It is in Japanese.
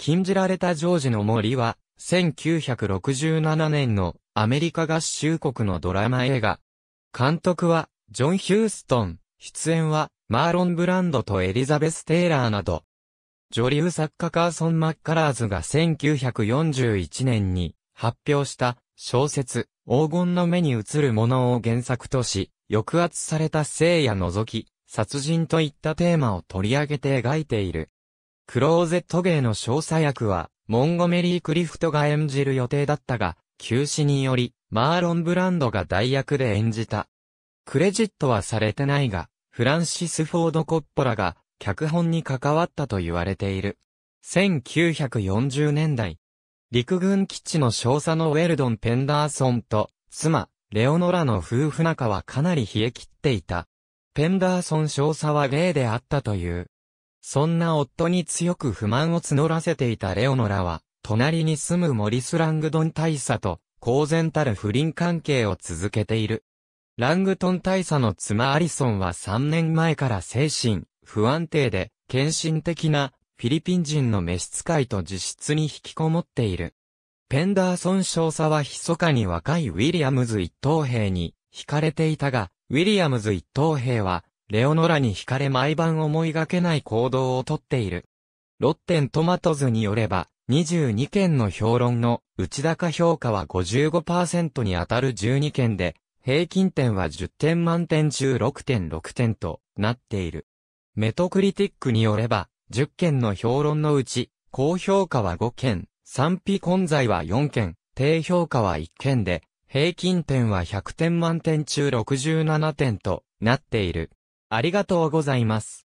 禁じられたジョージの森は、1967年のアメリカ合衆国のドラマ映画。監督は、ジョン・ヒューストン。出演は、マーロン・ブランドとエリザベス・テイラーなど。女流作家カーソン・マッカラーズが1941年に発表した小説、黄金の目に映るものを原作とし、抑圧された性や覗き、殺人といったテーマを取り上げて描いている。クローゼット芸の少佐役は、モンゴメリー・クリフトが演じる予定だったが、休止により、マーロン・ブランドが代役で演じた。クレジットはされてないが、フランシス・フォード・コッポラが、脚本に関わったと言われている。1940年代、陸軍基地の少佐のウェルドン・ペンダーソンと、妻、レオノラの夫婦仲はかなり冷え切っていた。ペンダーソン少佐はゲイであったという。そんな夫に強く不満を募らせていたレオノラは、隣に住むモリス・ラングドン大佐と、公然たる不倫関係を続けている。ラングトン大佐の妻アリソンは3年前から精神、不安定で、献身的な、フィリピン人の召使いと自室に引きこもっている。ペンダーソン少佐は密かに若いウィリアムズ一等兵に惹かれていたが、ウィリアムズ一等兵はレオノラに惹かれ毎晩思いがけない行動をとっている。ロッテントマトズによれば、22件の評論の内高評価は55%に当たる12件で、平均点は10点満点中6.6点となっている。メトクリティックによれば、10件の評論のうち、高評価は5件、賛否混在は4件、低評価は1件で、平均点は100点満点中67点となっている。ありがとうございます。